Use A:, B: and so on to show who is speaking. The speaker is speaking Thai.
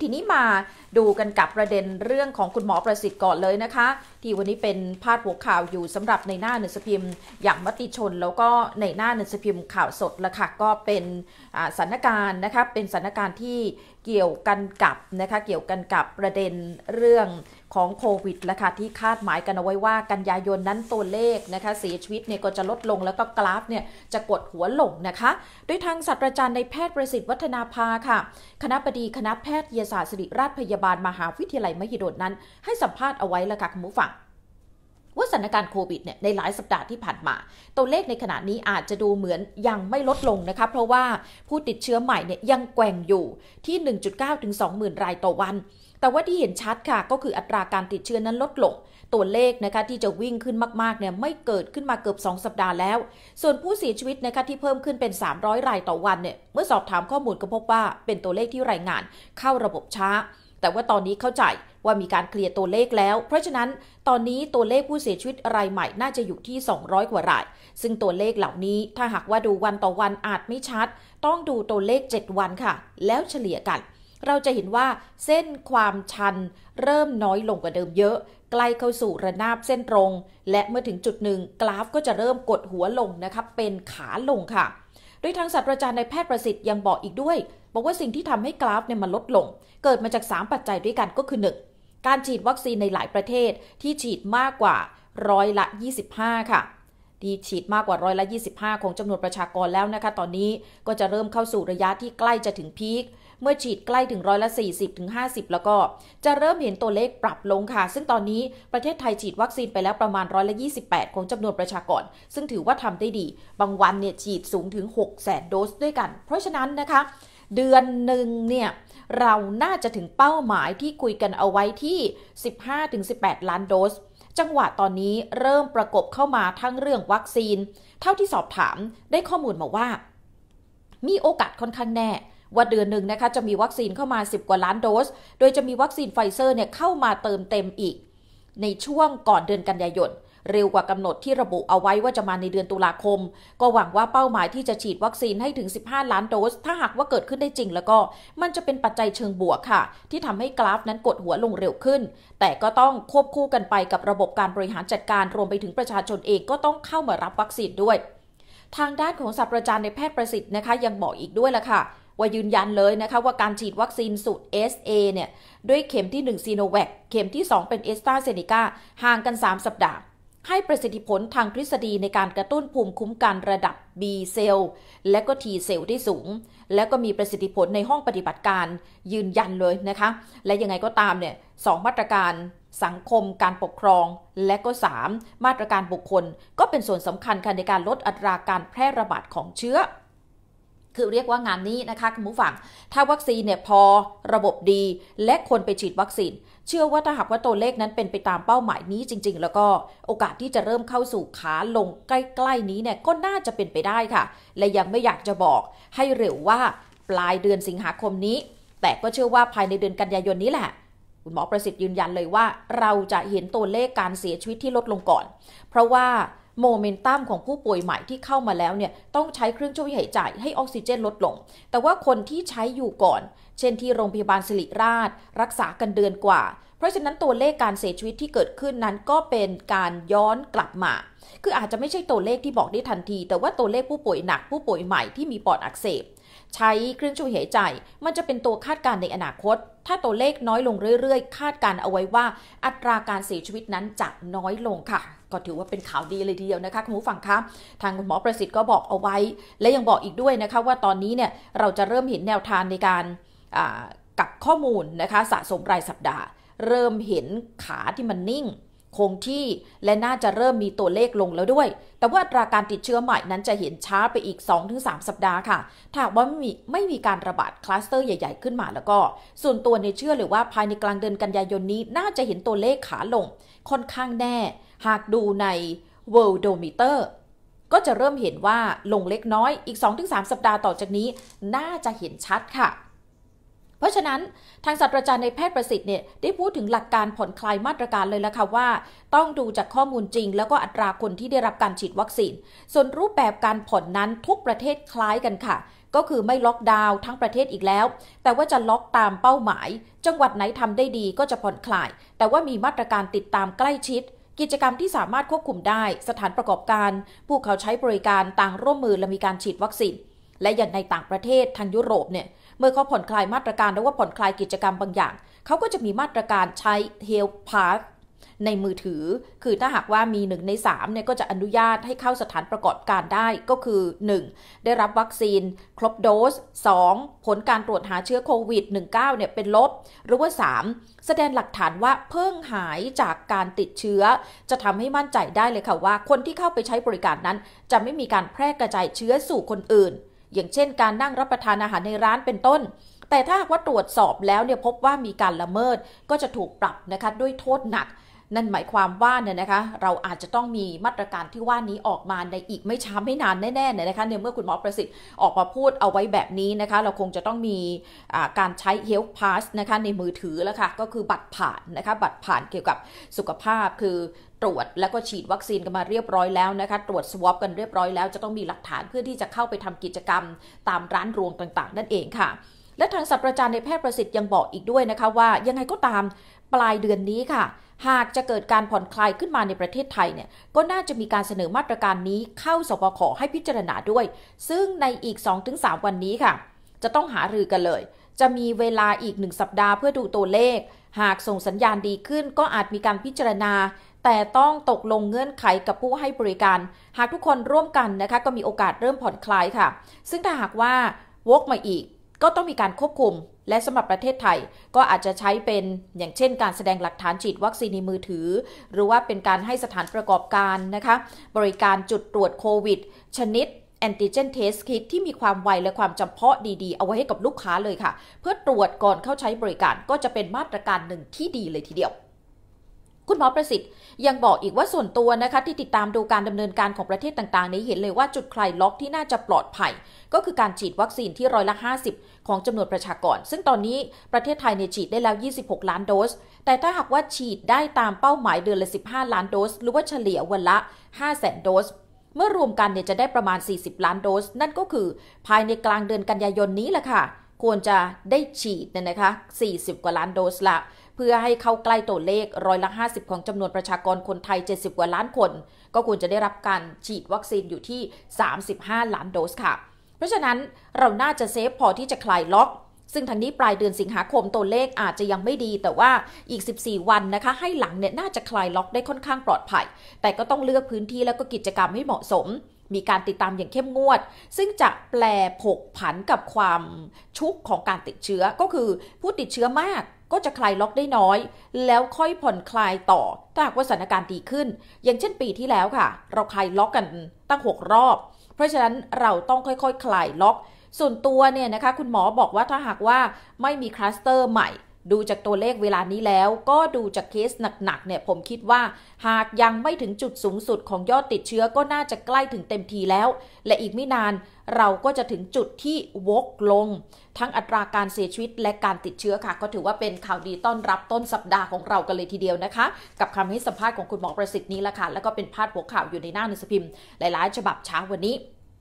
A: ทีนี้มาดูกันกับประเด็นเรื่องของคุณหมอประสิทธิ์ก่อนเลยนะคะ ที่วันนี้เป็นพาดหัวข่าวอยู่สำหรับในหน้าหนังสือพิมพ์อย่างมติชน แล้วก็ในหน้าหนังสือพิมพ์ข่าวสดละค่ะก็เป็นสถานการณ์นะคะเป็นสถานการณ์ที่เกี่ยวกันกับนะคะเกี่ยวกันกับประเด็นเรื่องของโควิดและค่ะที่คาดหมายกันเอาไว้ว่ากันยายนนั้นตัวเลขนะคะเสียชีวิตเนี่ยก็จะลดลงแล้วก็กราฟเนี่ยจะกดหัวลงนะคะด้วยทางศาสตราจารย์ในแพทย์ประสิทธิ์วัฒนาภาค่ะคณะบดีคณะแพทยศาสตร์ศิริราชพยาบาล มหาวิทยาลัยมหิดลนั้นให้สัมภาษณ์เอาไว้ละค่ะคุณผู้ฟังสถานการณ์โควิดเนี่ยในหลายสัปดาห์ที่ผ่านมา ตัวเลขในขณะนี้อาจจะดูเหมือนยังไม่ลดลงนะคะเพราะว่าผู้ติดเชื้อใหม่เนี่ยยังแกว่งอยู่ที่ 1.9 ถึง 20,000 รายต่อวัน แต่ว่าที่เห็นชัดค่ะก็คืออัตราการติดเชื้อนั้นลดลง ตัวเลขนะคะที่จะวิ่งขึ้นมากๆเนี่ยไม่เกิดขึ้นมาเกือบ2 สัปดาห์แล้ว ส่วนผู้เสียชีวิตนะคะที่เพิ่มขึ้นเป็น 300 รายต่อวันเนี่ยเมื่อสอบถามข้อมูลก็พบว่า เป็นตัวเลขที่รายงานเข้าระบบช้าแต่ว่าตอนนี้เข้าใจว่ามีการเคลียร์ตัวเลขแล้ว เพราะฉะนั้นตอนนี้ตัวเลขผู้เสียชีวิตรายใหม่น่าจะอยู่ที่ 200 กว่าราย ซึ่งตัวเลขเหล่านี้ถ้าหากว่าดูวันต่อวันอาจไม่ชัด ต้องดูตัวเลข 7 วันค่ะ แล้วเฉลี่ยกัน เราจะเห็นว่าเส้นความชันเริ่มน้อยลงกว่าเดิมเยอะ ใกล้เข้าสู่ระนาบเส้นตรง และเมื่อถึงจุดหนึ่งกราฟก็จะเริ่มกดหัวลงนะคะเป็นขาลงค่ะ โดยทางศาสตราจารย์ในแพทย์ประสิทธิ์ยังบอกอีกด้วยบอกว่าสิ่งที่ทำให้กราฟเนี่ยมันลดลงเกิดมาจาก 3 ปัจจัยด้วยกันก็คือ 1. การฉีดวัคซีนในหลายประเทศที่ฉีดมากกว่าร้อยละ 25 ค่ะ ที่ฉีดมากกว่าร้อยละ 25ของจำนวนประชากรแล้วนะคะ ตอนนี้ก็จะเริ่มเข้าสู่ระยะที่ใกล้จะถึงพีคเมื่อฉีดใกล้ถึงร้อยละ 40ถึง50 แล้วก็จะเริ่มเห็นตัวเลขปรับลงค่ะ ซึ่งตอนนี้ประเทศไทยฉีดวัคซีนไปแล้วประมาณร้อยละ28ของจำนวนประชากรซึ่งถือว่าทำได้ดี บางวันเนี่ยฉีดสูงถึง6 0 0 0 0โดสด้วยกัน เพราะฉะนั้นนะคะเดือนหนึ่งเนี่ยเราน่าจะถึงเป้าหมายที่คุยกันเอาไว้ที่ 15-18 ล้านโดส จังหวะตอนนี้เริ่มประกบเข้ามาทั้งเรื่องวัคซีน เท่าที่สอบถามได้ข้อมูลมาว่า มีโอกาสค่อนข้างแน่ ว่าเดือนหนึ่งนะคะจะมีวัคซีนเข้ามา 10 กว่าล้านโดส โดยจะมีวัคซีนไฟเซอร์เนี่ยเข้ามาเติมเต็มอีก ในช่วงก่อนเดือนกันยายนเร็วกว่ากำหนดที่ระบุเอาไว้ว่าจะมาในเดือนตุลาคม ก็หวังว่าเป้าหมายที่จะฉีดวัคซีนให้ถึง 15 ล้านโดส ถ้าหากว่าเกิดขึ้นได้จริงแล้วก็มันจะเป็นปัจจัยเชิงบวกค่ะ ที่ทำให้กราฟนั้นกดหัวลงเร็วขึ้น แต่ก็ต้องควบคู่กันไปกับระบบการบริหารจัดการรวมไปถึงประชาชนเองก็ต้องเข้ามารับวัคซีนด้วย ทางด้านของศาสตราจารย์ในแพทย์ประสิทธิ์นะคะยังบอกอีกด้วยล่ะค่ะ ว่ายืนยันเลยนะคะว่าการฉีดวัคซีนสูตร SA เนี่ยด้วยเข็มที่1ซีโนแวคเข็มที่ 2 เป็นเอสต a าเซเนกาห่างกัน 3 สัปดาห์ให้ประสิทธิผลทางทฤษฎีในการกระตุ้นภูมิคุ้มกันระดับ B เซลล์และก็ T เซลล์ได้สูง และก็มีประสิทธิผลในห้องปฏิบัติการยืนยันเลยนะคะ และยังไงก็ตามเนี่ยสมาตรการสังคมการปกครอง และก็ 3 มาตรการบุคคลก็เป็นส่วนสำคัญค่ะในการลดอัตราการแพร่ระบาดของเชื้อคือเรียกว่างานนี้นะคะคุณผู้ฟังถ้าวัคซีนเนี่ยพอระบบดีและคนไปฉีดวัคซีนเชื่อว่าถ้าหากว่าตัวเลขนั้นเป็นไปตามเป้าหมายนี้จริงๆ แล้วก็โอกาสที่จะเริ่มเข้าสู่ขาลงใกล้ ๆ นี้เนี่ยก็น่าจะเป็นไปได้ค่ะ และยังไม่อยากจะบอก ให้เร็วว่าปลายเดือนสิงหาคมนี้ แต่ก็เชื่อว่าภายในเดือนกันยายนนี้แหละคุณหมอประสิทธิ์ยืนยันเลยว่า เราจะเห็นตัวเลขการเสียชีวิตที่ลดลงก่อน เพราะว่าโมเมนตัมของผู้ป่วยใหม่ที่เข้ามาแล้วเนี่ย ต้องใช้เครื่องช่วยหายใจให้ออกซิเจนลดลง แต่ว่าคนที่ใช้อยู่ก่อน เช่นที่โรงพยาบาลสิริราช รักษากันเดือนกว่า เพราะฉะนั้นตัวเลขการเสียชีวิตที่เกิดขึ้นนั้นก็เป็นการย้อนกลับมา คืออาจจะไม่ใช่ตัวเลขที่บอกได้ทันที แต่ว่าตัวเลขผู้ป่วยหนักผู้ป่วยใหม่ที่มีปอดอักเสบใช้เครื่องช่วยหายใจ มันจะเป็นตัวคาดการณ์ในอนาคต ถ้าตัวเลขน้อยลงเรื่อยๆ คาดการเอาไว้ว่าอัตราการเสียชีวิตนั้นจะน้อยลงค่ะ ก็ถือว่าเป็นข่าวดีเลยทีเดียวนะคะคุณผู้ฟังคะ ทางคุณหมอประสิทธิ์ก็บอกเอาไว้ และยังบอกอีกด้วยนะคะ ว่าตอนนี้เนี่ยเราจะเริ่มเห็นแนวทางในการกักข้อมูลนะคะ สะสมรายสัปดาห์ เริ่มเห็นขาที่มันนิ่งคงที่และน่าจะเริ่มมีตัวเลขลงแล้วด้วย แต่ว่าอัตราการติดเชื้อใหม่นั้นจะเห็นช้าไปอีก 2-3 สัปดาห์ค่ะถ้าว่าไม่มีไม่มีการระบาดคลัสเตอร์ใหญ่ๆขึ้นมาแล้วก็ ส่วนตัวในเชื่อเลยว่าภายในกลางเดือนกันยายนนี้น่าจะเห็นตัวเลขขาลงค่อนข้างแน่ หากดูใน Worldometer ก็จะเริ่มเห็นว่าลงเล็กน้อยอีก 2-3 สัปดาห์ต่อจากนี้น่าจะเห็นชัดค่ะเพราะฉะนั้นทางศาสตราจารย์ในแพทย์ประสิทธิ์เนี่ย ได้พูดถึงหลักการผ่อนคลายมาตรการเลยละค่ะว่า ต้องดูจากข้อมูลจริง แล้วก็อัตราคนที่ได้รับการฉีดวัคซีน ส่วนรูปแบบการผ่อนนั้นทุกประเทศคล้ายกันค่ะ ก็คือไม่ล็อกดาวน์ทั้งประเทศอีกแล้ว แต่ว่าจะล็อกตามเป้าหมาย จังหวัดไหนทำได้ดีก็จะผ่อนคลาย แต่ว่ามีมาตรการติดตามใกล้ชิด กิจกรรมที่สามารถควบคุมได้ สถานประกอบการผู้เขาใช้บริการต่างร่วมมือและมีการฉีดวัคซีนและอย่างในต่างประเทศทางยุโรปเนี่ย เมื่อเขาผ่อนคลายมาตรการหรือว่าผ่อนคลายกิจกรรมบางอย่าง เขาก็จะมีมาตรการใช้ Health Pass ในมือถือ คือถ้าหากว่ามีหนึ่งใน3เนี่ยก็จะอนุญาตให้เข้าสถานประกอบการได้ ก็คือ 1. ได้รับวัคซีนครบโดส 2. ผลการตรวจหาเชื้อโควิด -19 เนี่ยเป็นลบ หรือว่า 3. แสดงหลักฐานว่าเพิ่งหายจากการติดเชื้อ จะทำให้มั่นใจได้เลยค่ะว่า คนที่เข้าไปใช้บริการนั้น จะไม่มีการแพร่กระจายเชื้อสู่คนอื่นอย่างเช่นการนั่งรับประทานอาหารในร้านเป็นต้น แต่ถ้าหากว่าตรวจสอบแล้วเนี่ยพบว่ามีการละเมิดก็จะถูกปรับนะคะด้วยโทษหนัก นั่นหมายความว่าเนี่ยนะคะเราอาจจะต้องมีมาตรการที่ว่านี้ออกมาในอีกไม่ช้าไม่นานแน่ๆเนี่ยนะคะในเมื่อคุณหมอประสิทธิ์ออกมาพูดเอาไว้แบบนี้นะคะ เราคงจะต้องมีการใช้ Health Pass นะคะในมือถือแล้วค่ะก็คือบัตรผ่านนะคะบัตรผ่านเกี่ยวกับสุขภาพคือตรวจแล้วก็ฉีดวัคซีนกันมาเรียบร้อยแล้วนะคะ ตรวจสวอปกันเรียบร้อยแล้วจะต้องมีหลักฐานเพื่อที่จะเข้าไปทำกิจกรรม ตามร้านรวงต่างๆ นั่นเองค่ะ และทางศาสตราจารย์ในแพทย์ประสิทธิ์ยังบอกอีกด้วยนะคะ ว่ายังไงก็ตามปลายเดือนนี้ค่ะ หากจะเกิดการผ่อนคลายขึ้นมาในประเทศไทยเนี่ยก็น่าจะมีการเสนอมาตรการนี้เข้าสบคให้พิจารณาด้วย ซึ่งในอีก 2-3 วันนี้ค่ะ จะต้องหารือกันเลย จะมีเวลาอีกหนึ่งสัปดาห์เพื่อดูตัวเลข หากส่งสัญญาณดีขึ้น ก็อาจมีการพิจารณาแต่ต้องตกลงเงื่อนไขกับผู้ให้บริการ หากทุกคนร่วมกันนะคะก็มีโอกาสเริ่มผ่อนคลายค่ะ ซึ่งถ้าหากว่าวกมาอีกก็ต้องมีการควบคุม และสำหรับประเทศไทยก็อาจจะใช้เป็นอย่างเช่นการแสดงหลักฐานฉีดวัคซีนในมือถือ หรือว่าเป็นการให้สถานประกอบการนะคะ บริการจุดตรวจโควิด ชนิด แอนติเจนเทสคิดที่มีความไวและความจำเพาะดีๆ เอาไว้ให้กับลูกค้าเลยค่ะ เพื่อตรวจก่อนเข้าใช้บริการก็จะเป็นมาตรการหนึ่งที่ดีเลยทีเดียวคุณหมอประสิทธิ์ ยังบอกอีกว่าส่วนตัวนะคะ ที่ติดตามดูการดำเนินการของประเทศต่างๆนี้ เห็นเลยว่าจุดคลายล็อกที่น่าจะปลอดภัย ก็คือการฉีดวัคซีนที่ร้อยละ 50 ของจำนวนประชากรซึ่งตอนนี้ประเทศไทยเนี่ยฉีดได้แล้ว 26 ล้านโดส แต่ถ้าหากว่าฉีดได้ตามเป้าหมายเดือนละ 15 ล้านโดส หรือว่าเฉลี่ยวันละ 5 0 0 0 0โดสเมื่อรวมกันเนี่ยจะได้ประมาณ 40 ล้านโดส นั่นก็คือภายในกลางเดือนกันยายนนี้แหละค่ะควรจะได้ฉีดเนะคะ40 กว่าล้านโดสละเพื่อให้เข้าใกล้ตัวเลขร้อยละ50 ของจำนวนประชากรคนไทย 70 กว่าล้านคน ก็ควรจะได้รับการฉีดวัคซีนอยู่ที่ 35 ล้านโดสค่ะ เพราะฉะนั้นเราน่าจะเซฟพอที่จะคลายล็อกซึ่งทางนี้ปลายเดือนสิงหาคมตัวเลขอาจจะยังไม่ดีแต่ว่าอีก 14 วันนะคะให้หลังเนี่ย น่าจะคลายล็อกได้ค่อนข้างปลอดภัย แต่ก็ต้องเลือกพื้นที่แล้วก็กิจกรรมให้เหมาะสม มีการติดตามอย่างเข้มงวด ซึ่งจะแปลผกผันกับความชุกของการติดเชื้อก็คือผู้ติดเชื้อมากก็จะคลายล็อกได้น้อยแล้วค่อยผ่อนคลายต่อถ้าหากว่าสถานการณ์ดีขึ้น อย่างเช่นปีที่แล้วค่ะ เราคลายล็อกกันตั้ง6รอบ เพราะฉะนั้นเราต้องค่อยๆคคลายล็อก ส่วนตัวเนี่ยนะคะ คุณหมอบอกว่าถ้าหากว่าไม่มีคลัสเตอร์ใหม่ดูจากตัวเลขเวลานี้แล้ว ก็ดูจากเคสหนักๆเนี่ย ผมคิดว่าหากยังไม่ถึงจุดสูงสุดของยอดติดเชื้อก็น่าจะใกล้ถึงเต็มทีแล้ว และอีกไม่นานเราก็จะถึงจุดที่วกลง ทั้งอัตราการเสียชีวิตและการติดเชื้อค่ะ ก็ถือว่าเป็นข่าวดีต้อนรับต้นสัปดาห์ของเรากันเลยทีเดียวนะคะ กับคำให้สัมภาษณ์ของคุณหมอประสิทธิ์นี้ละค่ะแล้วก็เป็นพาดหัวข่าวอยู่ในหน้าหนังสือพิมพ์ หลาย ๆ ฉบับเช้าวันนี้